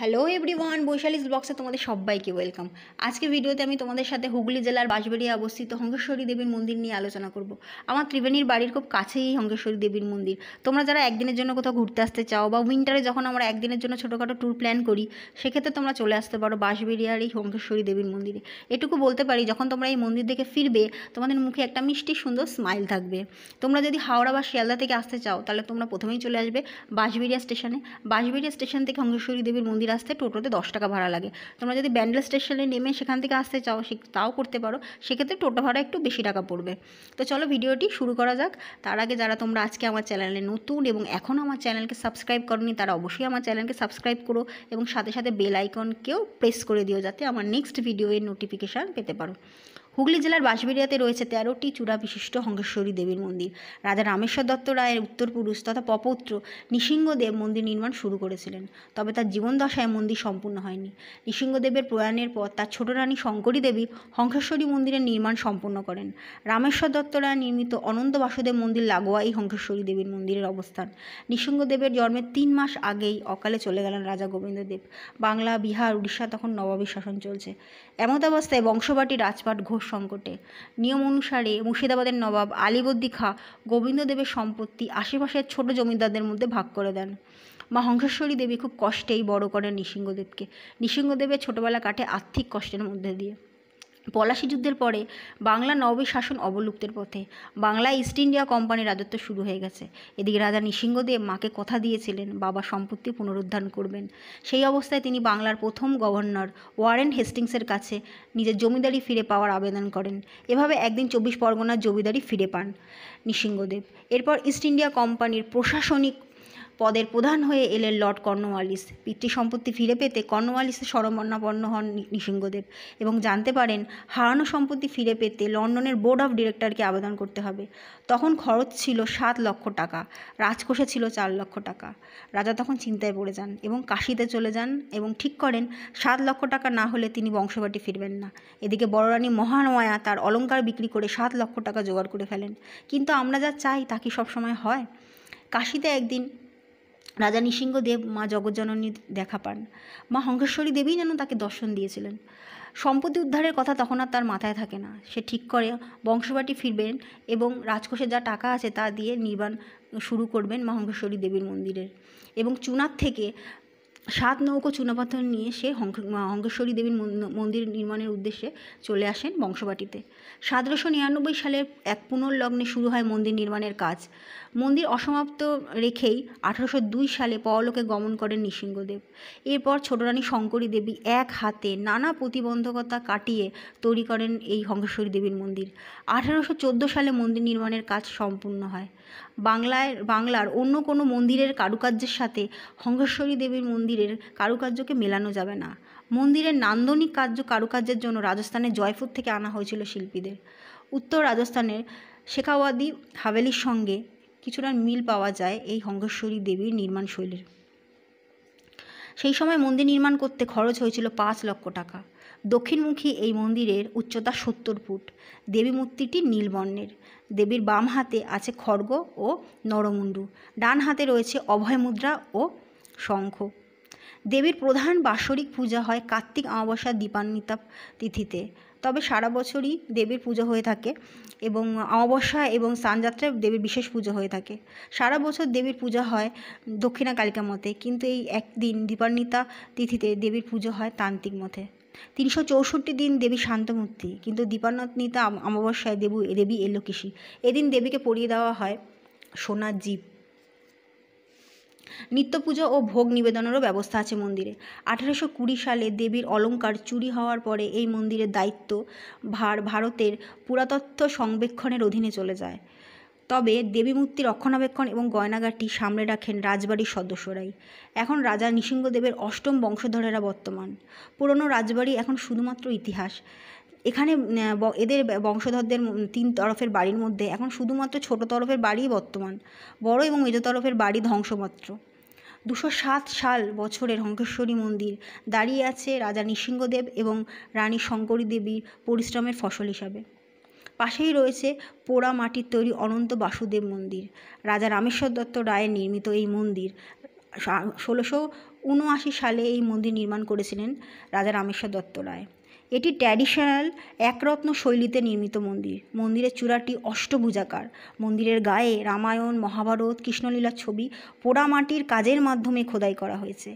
hello everyone Vaishali's ব্লগসে তোমাদের সবাইকে ওয়েলকাম আজকে ভিডিওতে আমি তোমাদের সাথে হুগলি জেলার বাঁশবেড়িয়া অবস্থিত হঙ্গেশ্বরী দেবীর মন্দির নিয়ে আলোচনা করব আমার ত্রিবেণীর বাড়ির খুব কাছেই হঙ্গেশ্বরী দেবীর মন্দির তোমরা যারা একদিনের জন্য কোথাও ঘুরতে আসতে চাও বা উইন্টারে যখন আমরা একদিনের জন্য ছোটোখাটো ট্যুর প্ল্যান করি সেক্ষেত্রে তোমরা চলে আসতে পারো বাঁশবেড়িয়ার এই হঙ্গেশ্বরী দেবীর মন্দিরে এটুকু বলতে পারি যখন তোমরা এই মন্দির থেকে ফিরবে তোমাদের মুখে একটা মিষ্টি সুন্দর স্মাইল থাকবে তোমরা যদি হাওড়া বা শিয়ালদা থেকে আসতে চাও তাহলে তোমরা প্রথমেই চলে আসবে বাঁশবেড়িয়া স্টেশনে বাঁশবেড়িয়া স্টেশন থেকে হঙ্গেশ্বরী দেবীর মন্দির মন্দির আসতে টোটোতে দশ টাকা ভাড়া লাগে তোমরা যদি ব্যান্ডেল স্টেশনে নেমে সেখান থেকে আসতে চাও তাও করতে পারো সেক্ষেত্রে টোটো ভাড়া একটু বেশি টাকা পড়বে তো চলো ভিডিওটি শুরু করা যাক তার আগে যারা তোমরা আজকে আমার চ্যানেলে নতুন এবং এখনও আমার চ্যানেলকে সাবস্ক্রাইব করনি তারা অবশ্যই আমার চ্যানেলকে সাবস্ক্রাইব করো এবং সাথে সাথে বেল আইকনকেও প্রেস করে দিও যাতে আমার নেক্সট ভিডিও এর নোটিফিকেশান পেতে পারো হুগলি জেলার বাঁশবেড়িয়াতে রয়েছে তেরোটি চূড়া বিশিষ্ট হঙ্গেশ্বরী দেবীর মন্দির রাজা রামেশ্বর দত্ত রায়ের উত্তরপুরুষ তথা পপৌত্র নৃসিংহদেব মন্দির নির্মাণ শুরু করেছিলেন তবে তার জীবনদশায় মন্দির সম্পূর্ণ হয়নি নৃসিংহদেবের প্রয়াণের পর তার ছোট রানী শঙ্করী দেবী হংসেশ্বরী মন্দিরের নির্মাণ সম্পূর্ণ করেন রামেশ্বর দত্ত রায় নির্মিত অনন্ত বাসুদেব মন্দির লাগোয়া এই হংসেশ্বরী দেবীর মন্দিরের অবস্থান নৃসিংহদেবের জন্মের তিন মাস আগেই অকালে চলে গেলেন রাজা গোবিন্দদেব বাংলা বিহার উড়িষ্যা তখন নবাবী শাসন চলছে এমতাবস্থায় বংশবাটি রাজপাট ঘোষ সংকটে নিয়ম অনুসারে মুর্শিদাবাদের নবাব আলীবর্দী খাঁ গোবিন্দদেবের সম্পত্তি আশেপাশের ছোট জমিদারদের মধ্যে ভাগ করে দেন মা হংসেশ্বরী দেবী খুব কষ্টেই বড় করেন নৃসিংহদেবকে নৃসিংহদেবের ছোটবেলা কাটে আর্থিক কষ্টের মধ্যে দিয়ে পলাশী যুদ্ধের পরে বাংলা নবী শাসন অবলুপ্তের পথে বাংলা ইস্ট ইন্ডিয়া কোম্পানির রাজত্ব শুরু হয়ে গেছে এদিকে রাজা নিসিংহদেব মাকে কথা দিয়েছিলেন বাবা সম্পত্তি পুনরুদ্ধার করবেন সেই অবস্থায় তিনি বাংলার প্রথম গভর্নর ওয়ারেন হেস্টিংসের কাছে নিজের জমিদারি ফিরে পাওয়ার আবেদন করেন এভাবে একদিন চব্বিশ পরগনার জমিদারি ফিরে পান নিসিংহদেব এরপর ইস্ট ইন্ডিয়া কোম্পানির প্রশাসনিক পদের প্রধান হয়ে এলেন লর্ড কর্নওয়ালিস পিতৃ সম্পত্তি ফিরে পেতে কর্নওয়ালিসে সরমন্নাপন্ন হন নৃসিংহদেব এবং জানতে পারেন হারানো সম্পত্তি ফিরে পেতে লন্ডনের বোর্ড অফ ডিরেক্টরকে আবেদন করতে হবে তখন খরচ ছিল সাত লক্ষ টাকা রাজকোষে ছিল চার লক্ষ টাকা রাজা তখন চিন্তায় পড়ে যান এবং কাশিতে চলে যান এবং ঠিক করেন সাত লক্ষ টাকা না হলে তিনি বংশবাটি ফিরবেন না এদিকে বড়রানী মহানয়া তার অলঙ্কার বিক্রি করে সাত লক্ষ টাকা জোগাড় করে ফেলেন কিন্তু আমরা যা চাই তা কি সবসময় হয় কাশিতে একদিন রাজা নৃসিংহদেব মা জগজ্জননীর দেখা পান মা হঙ্কেশ্বরী দেবী যেন তাকে দর্শন দিয়েছিলেন সম্পত্তি উদ্ধারের কথা তখন আর তার মাথায় থাকে না সে ঠিক করে বংশবাটি ফিরবেন এবং রাজকোষে যা টাকা আছে তা দিয়ে নির্মাণ শুরু করবেন মা দেবীর মন্দিরের এবং চুনার থেকে সাত নৌকো চুনাপাথর নিয়ে সে হঙ্কেশ্বরী দেবীর মন্দির নির্মাণের উদ্দেশ্যে চলে আসেন বংশবাটিতে সতেরোশো নিরানব্বই সালের এক পুনর্লগ্নে শুরু হয় মন্দির নির্মাণের কাজ মন্দির অসমাপ্ত রেখেই আঠারোশো দুই সালে পরলোকে গমন করেন নৃসিংহদেব এরপর ছোটরানী শঙ্করী দেবী এক হাতে নানা প্রতিবন্ধকতা কাটিয়ে তৈরি করেন এই হঙ্কেশ্বরী দেবীর মন্দির আঠারোশো চোদ্দো সালে মন্দির নির্মাণের কাজ সম্পূর্ণ হয় বাংলায় বাংলার অন্য কোনো মন্দিরের কারুকার্যের সাথে হঙ্কেশ্বরী দেবীর মন্দির মন্দিরের কারুকার্যকে মেলানো যাবে না মন্দিরের নান্দনিক কার্য কারুকার্যের জন্য রাজস্থানের জয়পুর থেকে আনা হয়েছিল শিল্পীদের উত্তর রাজস্থানের শেখাওয়াদি হাভেলির সঙ্গে কিছুটা মিল পাওয়া যায় এই হঙ্গেশ্বরী দেবীর নির্মাণ শৈলীর সেই সময় মন্দির নির্মাণ করতে খরচ হয়েছিল পাঁচ লক্ষ টাকা দক্ষিণমুখী এই মন্দিরের উচ্চতা সত্তর ফুট দেবী মূর্তিটি নীলবর্ণের দেবীর বাম হাতে আছে খড়গ ও নরমুণ্ডু ডান হাতে রয়েছে অভয় মুদ্রা ও শঙ্খ দেবীর প্রধান বাৎসরিক পূজা হয় কার্তিক অমাবস্যা দীপান্বিতা তিথিতে তবে সারা বছরই দেবীর পুজো হয়ে থাকে এবং অমাবস্যা এবং স্নানযাত্রায় দেবীর বিশেষ পুজো হয়ে থাকে সারা বছর দেবীর পূজা হয় দক্ষিণা কালিকা মতে কিন্তু এই একদিন দীপান্বিতা তিথিতে দেবীর পুজো হয় তান্ত্রিক মতে তিনশো চৌষট্টি দিন দেবী শান্তমূর্তি কিন্তু দীপান্বিতা অমাবস্যায় দেবী দেবী এলোকেশী এদিন দেবীকে পরিয়ে দেওয়া হয় সোনার জীব নিত্য পুজো ও ভোগ নিবেদনেরও ব্যবস্থা আছে মন্দিরে আঠেরোশো কুড়ি সালে দেবীর অলঙ্কার চুরি হওয়ার পরে এই মন্দিরের দায়িত্ব ভার ভারতের পুরাতত্ত্ব সংবেক্ষণের অধীনে চলে যায় তবে দেবী মূর্তি রক্ষণাবেক্ষণ এবং গয়নাগারটি সামলে রাখেন রাজবাড়ির সদস্যরাই এখন রাজা নৃসিংহদেবের অষ্টম বংশধরেরা বর্তমান পুরনো রাজবাড়ি এখন শুধুমাত্র ইতিহাস এখানে এদের বংশধরদের তিন তরফের বাড়ির মধ্যে এখন শুধুমাত্র ছোট তরফের বাড়িই বর্তমান বড় এবং মেজ তরফের বাড়ি ধ্বংসমাত্র দুশো সাত সাল বছরের হংকেশ্বরী মন্দির দাঁড়িয়ে আছে রাজা নৃসিংহদেব এবং রানী শঙ্করী দেবীর পরিশ্রমের ফসল হিসাবে পাশেই রয়েছে পোড়া মাটির তৈরি অনন্ত বাসুদেব মন্দির রাজা রামেশ্বর দত্ত রায়ের নির্মিত এই মন্দির ষোলোশো উনআশি সালে এই মন্দির নির্মাণ করেছিলেন রাজা রামেশ্বর দত্ত রায় এটি ট্র্যাডিশনাল একরত্ন শৈলীতে নির্মিত মন্দির মন্দিরের চূড়াটি অষ্টভুজাকার মন্দিরের গায়ে রামায়ণ মহাভারত কৃষ্ণলীলার ছবি পোড়ামাটির কাজের মাধ্যমে খোদাই করা হয়েছে